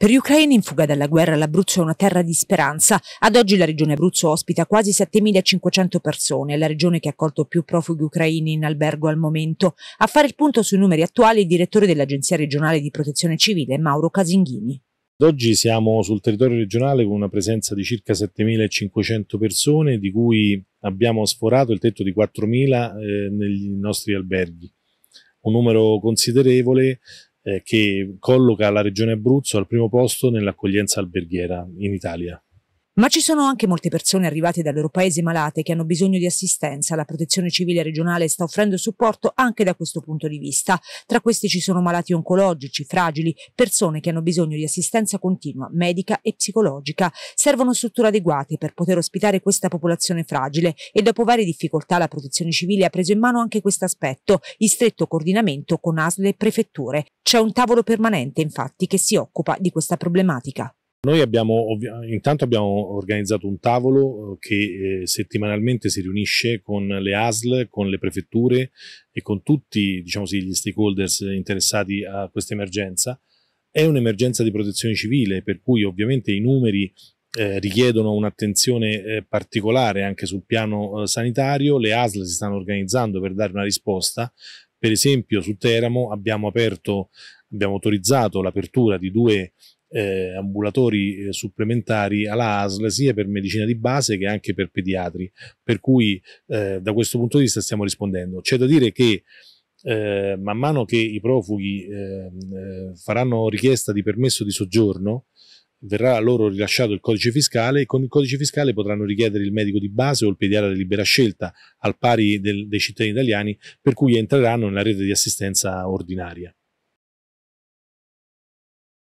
Per gli ucraini in fuga dalla guerra l'Abruzzo è una terra di speranza. Ad oggi la regione Abruzzo ospita quasi 7.500 persone, è la regione che ha accolto più profughi ucraini in albergo al momento. A fare il punto sui numeri attuali il direttore dell'Agenzia regionale di protezione civile Mauro Casinghini. Ad oggi siamo sul territorio regionale con una presenza di circa 7.500 persone, di cui abbiamo sforato il tetto di 4.000 eh, negli nostri alberghi. Un numero considerevole eh, che colloca la regione Abruzzo al primo posto nell'accoglienza alberghiera in Italia. Ma ci sono anche molte persone arrivate dal loro paese malate che hanno bisogno di assistenza. La protezione civile regionale sta offrendo supporto anche da questo punto di vista. Tra questi ci sono malati oncologici, fragili, persone che hanno bisogno di assistenza continua, medica e psicologica. Servono strutture adeguate per poter ospitare questa popolazione fragile e dopo varie difficoltà la protezione civile ha preso in mano anche questo aspetto, in stretto coordinamento con ASL e prefetture. C'è un tavolo permanente, infatti, che si occupa di questa problematica. Noi abbiamo intanto abbiamo organizzato un tavolo eh, che eh, settimanalmente si riunisce con le ASL, con le prefetture e con tutti diciamo sì, gli stakeholders interessati a questa emergenza. È un'emergenza di protezione civile, per cui ovviamente i numeri eh, richiedono un'attenzione eh, particolare anche sul piano eh, sanitario. Le ASL si stanno organizzando per dare una risposta. Per esempio su Teramo abbiamo aperto abbiamo autorizzato l'apertura di due eh, ambulatori eh, supplementari alla ASL sia per medicina di base che anche per pediatri, per cui eh, da questo punto di vista stiamo rispondendo. C'è da dire che eh, man mano che i profughi ehm, eh, faranno richiesta di permesso di soggiorno, verrà loro rilasciato il codice fiscale e con il codice fiscale potranno richiedere il medico di base o il pediatra di libera scelta al pari del, dei cittadini italiani per cui entreranno nella rete di assistenza ordinaria.